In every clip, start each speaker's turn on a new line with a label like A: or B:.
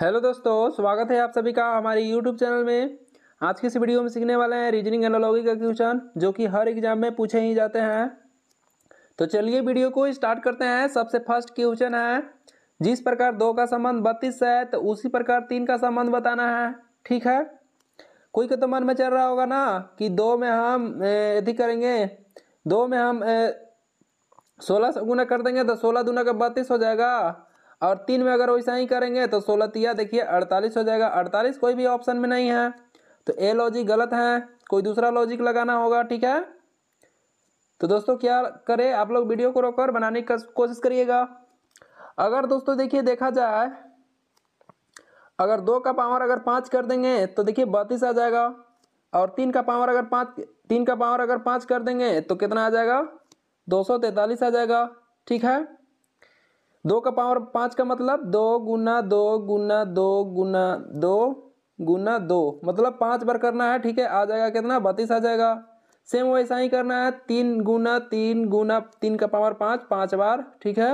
A: hello दोस्तों स्वागत है आप सभी का हमारे यूट्यूब चैनल में आज की इस वीडियो में सीखने वाले हैं रीजनिंग एनोलॉजी का क्वेश्चन जो कि हर एग्जाम में पूछे ही जाते हैं तो चलिए वीडियो को स्टार्ट करते हैं सबसे फर्स्ट क्वेश्चन है जिस प्रकार दो का संबंध बत्तीस है तो उसी प्रकार तीन का संबंध बताना है ठीक है कोई का तो मन में चल रहा होगा ना कि दो में हम यदि करेंगे दो में हम सोलह से गुना कर देंगे तो सोलह दुना का बत्तीस हो जाएगा और तीन में अगर वैसा ही करेंगे तो सोलह तिया देखिए अड़तालीस हो जाएगा अड़तालीस कोई भी ऑप्शन में नहीं है तो ए लॉजिक गलत है कोई दूसरा लॉजिक लगाना होगा ठीक है तो दोस्तों क्या करें आप लोग वीडियो को रोककर बनाने की कोशिश करिएगा अगर दोस्तों देखिए देखा जाए अगर दो का पावर अगर पाँच कर देंगे तो देखिए बत्तीस आ जाएगा और तीन का पावर अगर पाँच तीन का पावर अगर पाँच कर देंगे तो कितना आ जाएगा दो सौ तैंतालीस आ जाएगा ठीक है दो का पावर पाँच का मतलब दो गुना दो गुना दो गुना दो गुना दो मतलब पाँच बार करना है ठीक है आ जाएगा कितना बत्तीस आ जाएगा सेम वैसा ही करना है तीन गुना तीन गुना तीन का पावर पाँच पाँच बार ठीक है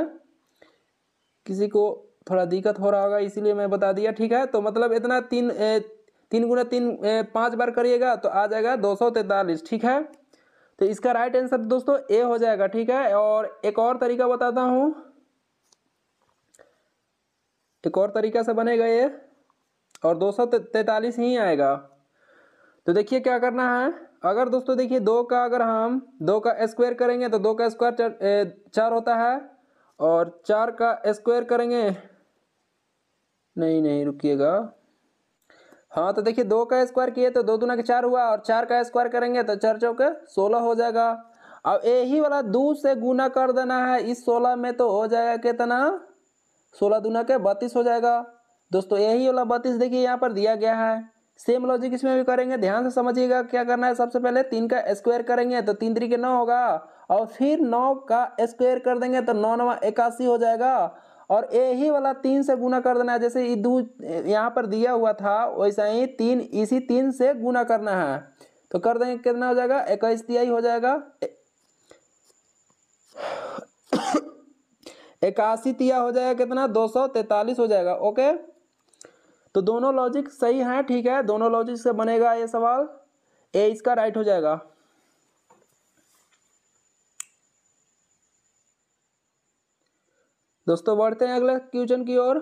A: किसी को थोड़ा दिक्कत हो रहा होगा इसीलिए मैं बता दिया ठीक है तो मतलब इतना तीन ए, तीन गुना तीन ए, पाँच बार करिएगा तो आ जाएगा दो सौ तैंतालीस ठीक है तो इसका राइट आंसर दोस्तों ए हो जाएगा ठीक है और एक और तरीका बताता हूँ तो एक और तरीका से बनेगा ये और दो सौ तैतालीस ही आएगा तो देखिए क्या करना है अगर दोस्तों देखिए दो का अगर हम दो का स्क्वायर करेंगे तो दो का स्क्वायर चार, चार होता है और चार का स्क्वायर करेंगे नहीं नहीं रुकिएगा हाँ तो देखिए दो का स्क्वायर किए तो दो दुना के चार हुआ और चार का स्क्वायर करेंगे तो चार चौके सोलह हो जाएगा अब यही वाला दो से गुना कर देना है इस सोलह में तो हो जाएगा कितना सोलह दुना के बत्तीस हो जाएगा दोस्तों यही वाला बत्तीस देखिए यहाँ पर दिया गया है सेम लॉजिक इसमें भी करेंगे ध्यान से समझिएगा क्या करना है सबसे पहले तीन का स्क्वायर करेंगे तो तीन तरीके नौ होगा और फिर नौ का स्क्वायर कर देंगे तो नौ नवा इक्यासी हो जाएगा और यही वाला तीन से गुना कर देना है जैसे दू यहाँ पर दिया हुआ था वैसा ही तीन इसी तीन से गुना करना है तो कर देंगे कितना हो जाएगा इक्कीस तिहाई हो जाएगा इक्यासी तिया हो जाएगा कितना दो सौ तैतालीस हो जाएगा ओके तो दोनों लॉजिक सही हैं ठीक है दोनों लॉजिक से बनेगा ये सवाल ए इसका राइट हो जाएगा दोस्तों बढ़ते हैं अगले क्वेश्चन की ओर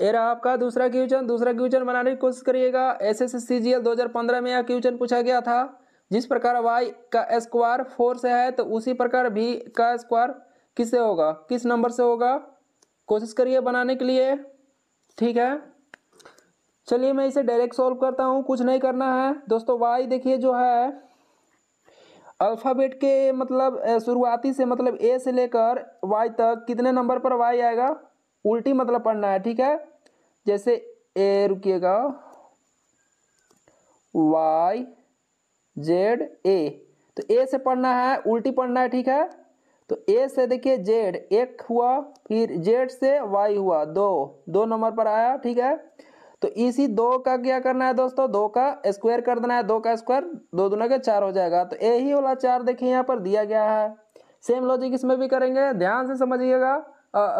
A: ये रहा आपका दूसरा क्वेश्चन दूसरा क्वेश्चन बनाने की कोशिश करिएगा S S C G L दो हजार पंद्रह में यह क्वेश्चन पूछा गया था जिस प्रकार वाई का स्क्वायर फोर से है तो उसी प्रकार भी का स्क्वायर किससे होगा किस नंबर से होगा कोशिश करिए बनाने के लिए ठीक है चलिए मैं इसे डायरेक्ट सॉल्व करता हूँ कुछ नहीं करना है दोस्तों वाई देखिए जो है अल्फ़ाबेट के मतलब शुरुआती से मतलब ए से लेकर वाई तक कितने नंबर पर वाई आएगा उल्टी मतलब पढ़ना है ठीक है जैसे ए रुकिएगा वाई जेड ए तो ए से पढ़ना है उल्टी पढ़ना है ठीक है तो ए से देखिए जेड एक हुआ फिर जेड से वाई हुआ दो दो नंबर पर आया ठीक है तो इसी दो का क्या करना है दोस्तों दो का स्क्वायर कर देना है दो का स्क्वायर दो दोनों के चार हो जाएगा तो ए ही वाला चार देखिए यहाँ पर दिया गया है सेम लॉजिक इसमें भी करेंगे ध्यान से समझिएगा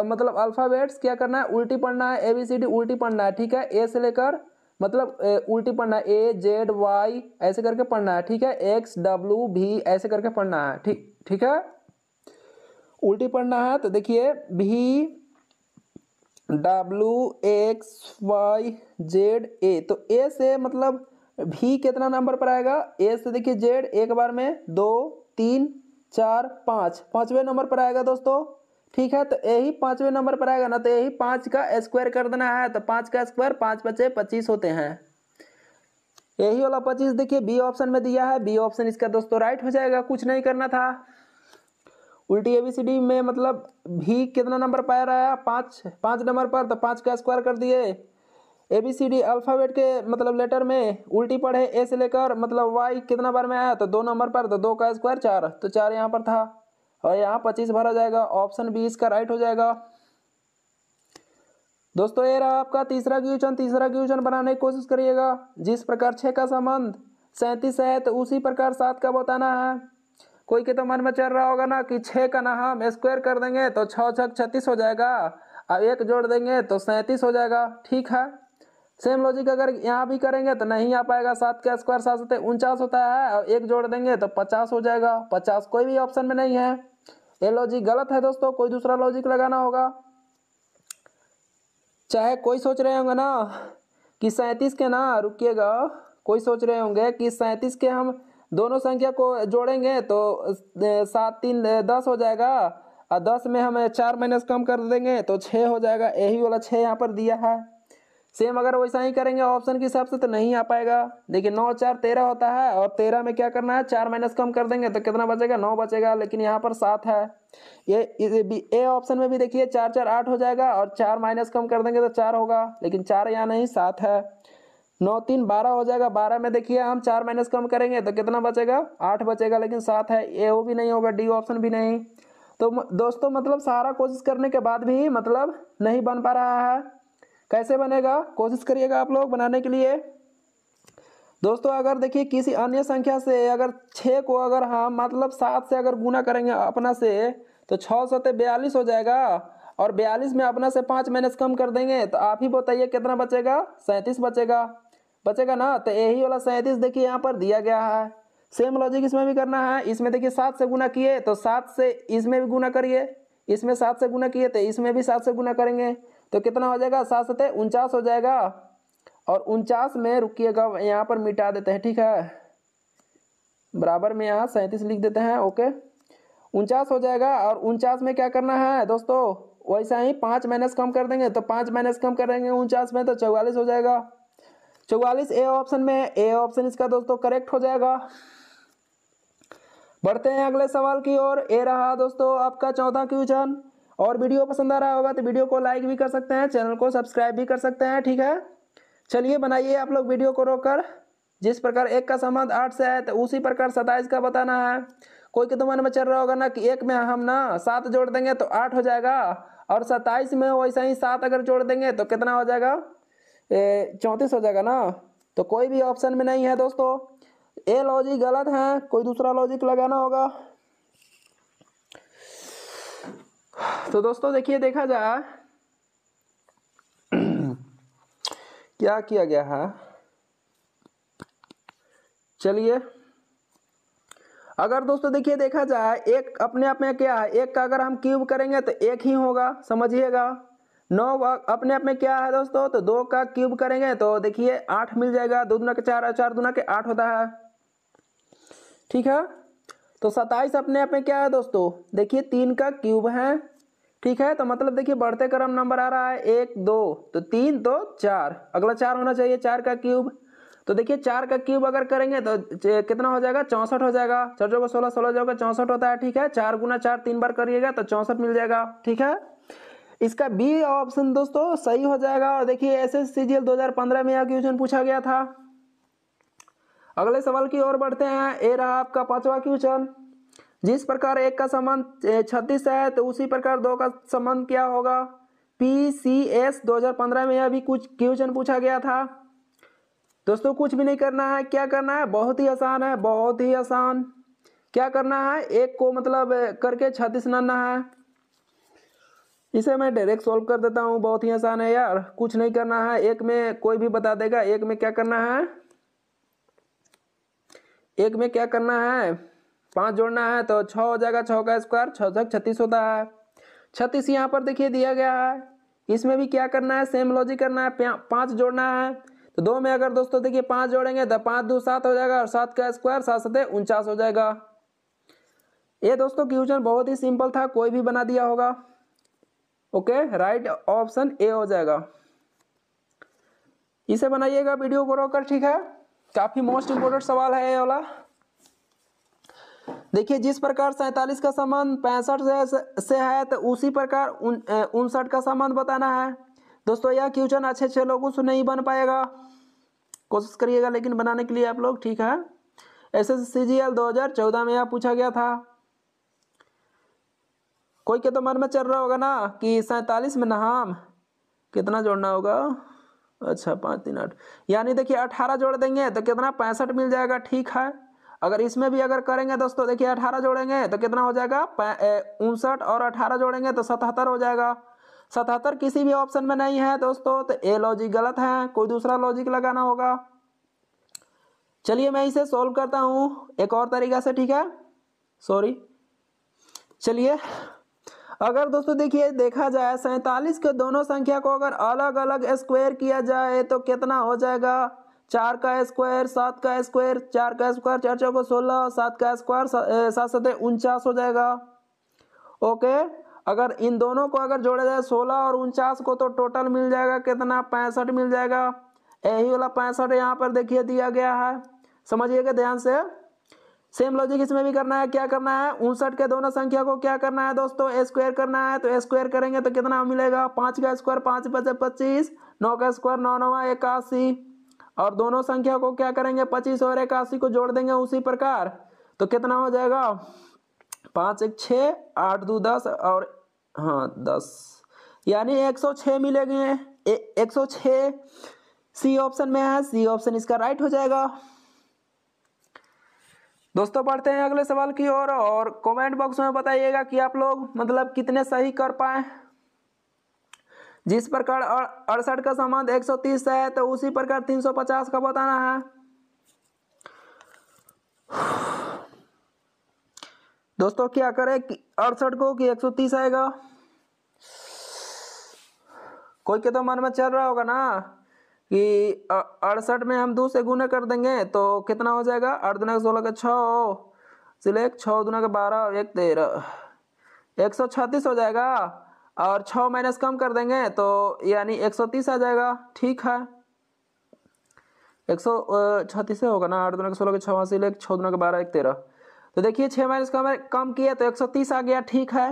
A: मतलब अल्फ़ाबेट्स क्या करना है उल्टी पढ़ना है ए बी सी डी उल्टी पढ़ना है ठीक है ए से लेकर मतलब ए, उल्टी पढ़ना है ए जेड वाई ऐसे करके पढ़ना है ठीक है एक्स डब्ल्यू भी ऐसे करके पढ़ना है ठीक ठीक है उल्टी पढ़ना है तो देखिए भी W X Y Z A तो ए से मतलब भी कितना नंबर पर आएगा ए से देखिए जेड एक बार में दो तीन चार पाँच पाँचवें नंबर पर आएगा दोस्तों ठीक है तो यही पाँचवें नंबर पर आएगा ना तो यही पाँच का स्क्वायर कर देना है तो पाँच का स्क्वायर पाँच बचे पच्चीस होते हैं यही वाला पच्चीस देखिए बी ऑप्शन में दिया है बी ऑप्शन इसका दोस्तों राइट हो जाएगा कुछ नहीं करना था उल्टी एबीसीडी में मतलब भी कितना नंबर पाया रहा पाँच पाँच नंबर पर तो पाँच का स्क्वायर कर दिए A B C D alphabet के मतलब लेटर में उल्टी पढ़े ए से लेकर मतलब वाई कितना बार में आया तो दो नंबर पर तो दो का स्क्वायर चार तो चार यहाँ पर था और यहाँ पच्चीस भरा जाएगा ऑप्शन बी इसका राइट हो जाएगा दोस्तों ये रहा आपका तीसरा क्वेश्चन तीसरा क्वेश्चन बनाने की कोशिश करिएगा जिस प्रकार छः का संबंध सैंतीस है तो उसी प्रकार सात का बताना है कोई के तो मन में चल रहा होगा ना कि छः का ना हम स्क्वायर कर देंगे तो छः छः छत्तीस हो जाएगा और एक जोड़ देंगे तो सैंतीस हो जाएगा ठीक है सेम लॉजिक अगर यहाँ भी करेंगे तो नहीं आ पाएगा सात का स्क्वायर सात सत्य उनचास होता है और एक जोड़ देंगे तो पचास हो जाएगा पचास कोई भी ऑप्शन में नहीं है ये लॉजिक गलत है दोस्तों कोई दूसरा लॉजिक लगाना होगा चाहे कोई सोच रहे होंगे ना कि सैंतीस के ना रुकीगा कोई सोच रहे होंगे कि सैंतीस के हम दोनों संख्या को जोड़ेंगे तो सात तीन दस हो जाएगा और दस में हम चार माइनस कम कर देंगे तो छः हो जाएगा यही वाला छः यहाँ पर दिया है सेम अगर वैसा ही करेंगे ऑप्शन के हिसाब से तो नहीं आ पाएगा देखिए नौ चार तेरह होता है और तेरह में क्या करना है चार माइनस कम कर देंगे तो कितना बचेगा नौ बचेगा लेकिन यहाँ पर सात है ये ए ऑप्शन में भी देखिए चार चार आठ हो जाएगा और चार माइनस कम कर देंगे तो चार होगा लेकिन चार यहाँ नहीं सात है नौ तीन बारह हो जाएगा बारह में देखिए हम चार माइनस कम करेंगे तो कितना बचेगा आठ बचेगा लेकिन सात है ए वो भी नहीं होगा डी ऑप्शन भी नहीं तो दोस्तों मतलब सारा कोशिश करने के बाद भी मतलब नहीं बन पा रहा है कैसे बनेगा कोशिश करिएगा आप लोग बनाने के लिए दोस्तों अगर देखिए किसी अन्य संख्या से अगर छः को अगर हम मतलब सात से अगर गुना करेंगे अपना से तो छः सौ बयालीस हो जाएगा और बयालीस में अपना से पाँच माइनस कम कर देंगे तो आप ही बताइए कितना बचेगा सैंतीस बचेगा बचेगा ना तो यही वाला सैंतीस देखिए यहाँ पर दिया गया है सेम लॉजिक इसमें भी करना है इसमें देखिए सात से गुना किए तो सात से इसमें भी गुना करिए इसमें सात से गुना किए तो इसमें भी सात से गुना करेंगे तो कितना हो जाएगा सात सत्य तो उनचास हो जाएगा और उनचास में रुकिएगा यहाँ पर मिटा देते हैं ठीक है बराबर में यहाँ सैंतीस लिख देते हैं ओके उनचास हो जाएगा और उनचास में क्या करना है दोस्तों वैसा ही पाँच माइनस कम कर देंगे तो पाँच माइनस कम करेंगे उनचास में तो चौवालीस हो जाएगा चौवालीस ए ऑप्शन में ए ऑप्शन इसका दोस्तों करेक्ट हो जाएगा बढ़ते हैं अगले सवाल की ओर ए रहा दोस्तों आपका चौथा क्वेश्चन और वीडियो पसंद आ रहा होगा तो वीडियो को लाइक भी कर सकते हैं चैनल को सब्सक्राइब भी कर सकते हैं ठीक है चलिए बनाइए आप लोग वीडियो को रोककर जिस प्रकार एक का संबंध आठ से है तो उसी प्रकार सताइस का बताना है कोई के तो मन में चल रहा होगा ना कि एक में हम ना सात जोड़ देंगे तो आठ हो जाएगा और सताइस में वैसा ही सात अगर जोड़ देंगे तो कितना हो जाएगा चौंतीस हो जाएगा ना तो कोई भी ऑप्शन में नहीं है दोस्तों ए लॉजिक गलत है कोई दूसरा लॉजिक लगाना होगा तो दोस्तों देखिए देखा जाए क्या किया गया है चलिए अगर दोस्तों देखिए देखा जाए एक अपने आप में क्या है एक का अगर हम क्यूब करेंगे तो एक ही होगा समझिएगा नौ अपने आप में क्या है दोस्तों तो दो का क्यूब करेंगे तो देखिए आठ मिल जाएगा दो दुना के चार चार दुना के आठ होता है ठीक है तो सताइस अपने आप में क्या है दोस्तों देखिए तीन का क्यूब है ठीक है तो मतलब देखिए बढ़ते क्रम नंबर आ रहा है एक दो तो तीन दो तो चार अगला चार होना चाहिए चार का क्यूब तो देखिए चार का क्यूब अगर करेंगे तो कितना हो जाएगा चौंसठ हो जाएगा चार जो सोलह सोलह जाओगे चौंसठ होता है ठीक है चार गुना चार तीन बार करिएगा तो चौंसठ मिल जाएगा ठीक है इसका बी ऑप्शन दोस्तों सही हो जाएगा और देखिए S S C G L दो हजार पंद्रह में यह क्वेश्चन पूछा गया था अगले सवाल की ओर बढ़ते हैं ए रहा आपका पांचवा क्वेश्चन जिस प्रकार एक का संबंध छत्तीस है तो उसी प्रकार दो का संबंध क्या होगा पी सी एस दो हजार पंद्रह में यह भी कुछ क्वेश्चन पूछा गया था दोस्तों कुछ भी नहीं करना है क्या करना है बहुत ही आसान है बहुत ही आसान क्या करना है एक को मतलब करके छत्तीस नाना है इसे मैं डायरेक्ट सॉल्व कर देता हूँ बहुत ही आसान है यार कुछ नहीं करना है एक में कोई भी बता देगा एक में क्या करना है एक में क्या करना है पाँच जोड़ना है तो छ हो जाएगा छः का स्क्वायर छः सौ छत्तीस होता है छत्तीस यहाँ पर देखिए दिया गया है इसमें भी क्या करना है सेम लॉजिक करना है पाँच जोड़ना है तो दो में अगर दोस्तों देखिए पाँच जोड़ेंगे तो पाँच दो सात हो जाएगा और सात का स्क्वायर सात सतह उनचास हो जाएगा ये दोस्तों क्वेश्चन बहुत ही सिंपल था कोई भी बना दिया होगा ओके राइट ऑप्शन ए हो जाएगा इसे बनाइएगा वीडियो को रोककर ठीक है काफी मोस्ट इंपोर्टेंट सवाल है ये वाला देखिए जिस प्रकार सैतालीस का संबंध पैंसठ से, से है तो उसी प्रकार उनसठ का संबंध बताना है दोस्तों यह क्वेश्चन अच्छे अच्छे लोगों से नहीं बन पाएगा कोशिश करिएगा लेकिन बनाने के लिए आप लोग ठीक है S S C G L दो हजार चौदह में यह पूछा गया था कोई के तो मन में चल रहा होगा ना कि सैंतालीस में नहाम कितना जोड़ना होगा अच्छा पाँच तीन आठ यानी देखिए अठारह जोड़ देंगे तो कितना पैंसठ मिल जाएगा ठीक है अगर इसमें भी अगर करेंगे दोस्तों देखिए अठारह जोड़ेंगे तो कितना हो जाएगा उनसठ और अठारह जोड़ेंगे तो सतहत्तर हो जाएगा सतहत्तर किसी भी ऑप्शन में नहीं है दोस्तों तो ए लॉजिक गलत है कोई दूसरा लॉजिक लगाना होगा चलिए मैं इसे सोल्व करता हूँ एक और तरीका से ठीक है सॉरी चलिए अगर दोस्तों देखिए देखा जाए सैंतालीस के दोनों संख्या को अगर अलग अलग स्क्वायर किया जाए तो कितना हो जाएगा चार का स्क्वायर सात का स्क्वायर चार का स्क्वायर चार चौको सोलह सात का स्क्वायर सात सतह उनचास हो जाएगा ओके अगर इन दोनों को अगर जोड़ा जाए सोलह और उनचास को तो टोटल मिल जाएगा कितना पैंसठ मिल जाएगा यही वाला पैंसठ यहाँ पर देखिए दिया गया है समझिएगा ध्यान से सेम लॉजिक इसमें भी करना है क्या करना है उनसठ के दोनों संख्या को क्या करना है दोस्तों स्क्वायर करना है तो स्क्वायर करेंगे तो कितना मिलेगा पाँच का स्क्वायर पाँच पचे पच्चीस नौ का स्क्वायर नौ नवा इक्यासी और दोनों संख्या को क्या करेंगे पच्चीस और इक्यासी को जोड़ देंगे उसी प्रकार तो कितना हो जाएगा पाँच एक छः आठ दो दस और हाँ दस यानी एक सौ छः मिलेंगे एक सौ छः सी ऑप्शन में है सी ऑप्शन इसका राइट हो जाएगा दोस्तों बढ़ते हैं अगले सवाल की ओर और, और कमेंट बॉक्स में बताइएगा कि आप लोग मतलब कितने सही कर पाए जिस प्रकार अड़सठ का संबंध 130 से है तो उसी प्रकार 350 का बताना है दोस्तों क्या करें अड़सठ को कि 130 आएगा कोई के तो मन में चल रहा होगा ना कि अड़सठ में हम दो से गुना कर देंगे तो कितना हो जाएगा आठ दुना का सोलह का छः सिलेक्ट छः दुना का बारह एक तेरह एक सौ छत्तीस हो जाएगा और छः माइनस कम कर देंगे तो यानी एक सौ तीस आ जाएगा ठीक है एक सौ छत्तीस होगा ना आठ दुना का सोलह का छः से छः दुना का बारह एक तेरह तो देखिए छः माइनस कम कम किया तो एक सौ तीस आ गया ठीक है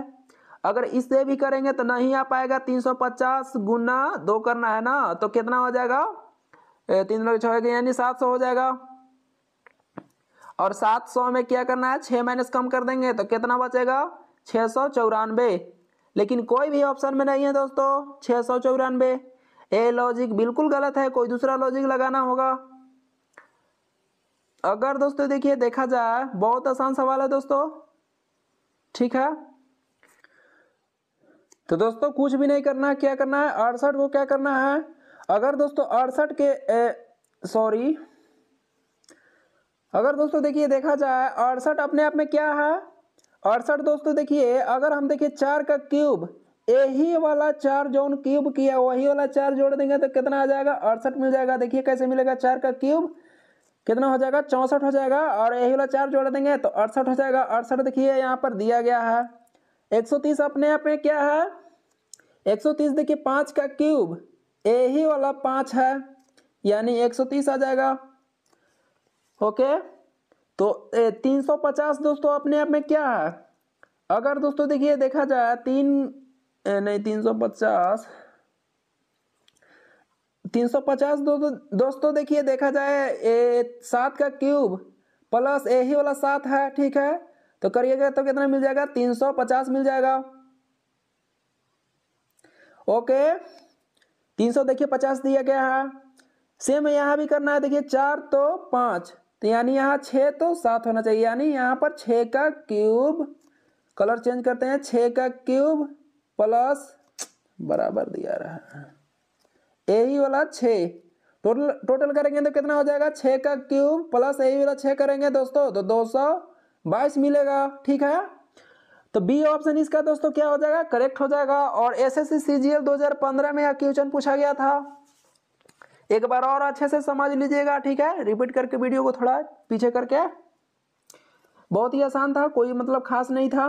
A: अगर इससे भी करेंगे तो नहीं आ पाएगा तीन सौ पचास गुना दो करना है ना तो कितना हो जाएगा तीन लोग छः यानी सात सौ हो जाएगा और सात सौ में क्या करना है छः माइनस कम कर देंगे तो कितना बचेगा छः सौ चौरानवे लेकिन कोई भी ऑप्शन में नहीं है दोस्तों छः सौ चौरानबे ए लॉजिक बिल्कुल गलत है कोई दूसरा लॉजिक लगाना होगा अगर दोस्तों देखिए देखा जाए बहुत आसान सवाल है दोस्तों ठीक है तो दोस्तों कुछ भी नहीं करना है क्या करना है अड़सठ को क्या करना है अगर दोस्तों अड़सठ के सॉरी अगर दोस्तों देखिए देखा जाए अड़सठ अपने आप में क्या है अड़सठ दोस्तों देखिए अगर हम देखिए चार का क्यूब यही वाला चार जो क्यूब किया वही वाला चार जोड़ देंगे तो कितना आ जाएगा अड़सठ मिल जाएगा देखिए कैसे मिलेगा चार का क्यूब कितना हो जाएगा चौंसठ हो जाएगा और यही वाला चार जोड़ देंगे तो अड़सठ हो जाएगा अड़सठ देखिए यहाँ पर दिया गया है 130 अपने आप में क्या है 130 देखिए पाँच का क्यूब ए ही वाला पाँच है यानी 130 आ जाएगा ओके तो ए, 350 दोस्तों अपने आप में क्या है अगर दोस्तों देखिए देखा जाए तीन ए, नहीं 350 350 दो, दोस्तों देखिए देखा जाए ए, सात का क्यूब प्लस ए ही वाला सात है ठीक है तो करिएगा तो कितना मिल जाएगा 350 मिल जाएगा ओके 300 देखिए 50 दिया गया है सेम यहां भी करना है देखिए चार तो पांच तो यानी यहाँ छ तो सात होना चाहिए यानी यहाँ पर छ का क्यूब कलर चेंज करते हैं छ का क्यूब प्लस बराबर दिया रहा है यही वाला छ टोटल टोटल करेंगे तो कितना हो जाएगा छ का क्यूब प्लस यही वाला छ करेंगे दोस्तों तो दो सौ बाईस मिलेगा ठीक है तो बी ऑप्शन इसका दोस्तों क्या हो जाएगा करेक्ट हो जाएगा और S S C G L दो हजार पंद्रह में यह क्वेश्चन पूछा गया था एक बार और अच्छे से समझ लीजिएगा ठीक है रिपीट करके वीडियो को थोड़ा पीछे करके बहुत ही आसान था कोई मतलब खास नहीं था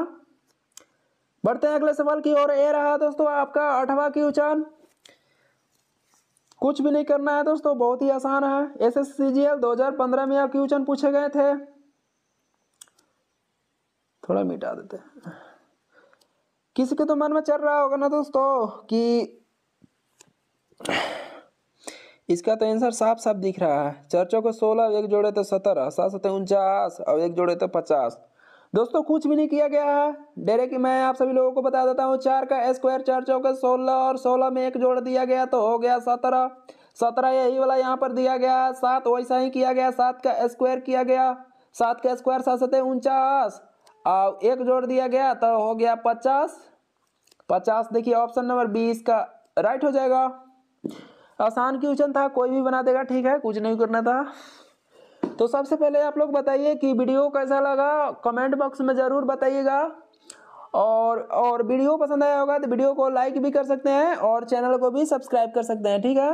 A: बढ़ते हैं अगले सवाल की ओर ए रहा दोस्तों आपका अठवा क्वेश्चन कुछ भी नहीं करना है दोस्तों बहुत ही आसान है S S C G L दो हजार पंद्रह में यह क्वेश्चन पूछे गए थे थोड़ा मिटा देते हैं किसी के तो मन में चल रहा होगा ना दोस्तों कि इसका तो आंसर साफ साफ दिख रहा है चर्चों को सोलह एक जोड़े तो सत्रह सात सतह तो उनचास और एक जोड़े तो पचास दोस्तों कुछ भी नहीं किया गया है डायरेक्ट मैं आप सभी लोगों को बता देता हूँ चार का स्क्वायर चार चौके सोलह और सोलह में एक जोड़ दिया गया तो हो गया सत्रह सत्रह यही वाला यहाँ पर दिया गया सात वैसा ही किया गया सात का स्क्वायर किया गया सात का स्क्वायर सात सतह तो उनचास आ, एक जोड़ दिया गया तो हो गया पचास पचास देखिए ऑप्शन नंबर बी इसका राइट हो जाएगा आसान क्वेश्चन था कोई भी बना देगा ठीक है कुछ नहीं करना था तो सबसे पहले आप लोग बताइए कि वीडियो कैसा लगा कमेंट बॉक्स में ज़रूर बताइएगा और और वीडियो पसंद आया होगा तो वीडियो को लाइक भी कर सकते हैं और चैनल को भी सब्सक्राइब कर सकते हैं ठीक है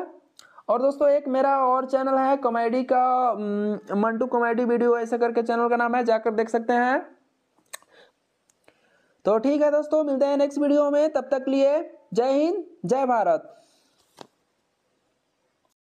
A: और दोस्तों एक मेरा और चैनल है कॉमेडी का हम्म, मंटू कॉमेडी वीडियो ऐसे करके चैनल का नाम है जाकर देख सकते हैं तो ठीक है दोस्तों मिलते हैं नेक्स्ट वीडियो में तब तक लिए जय हिंद जय भारत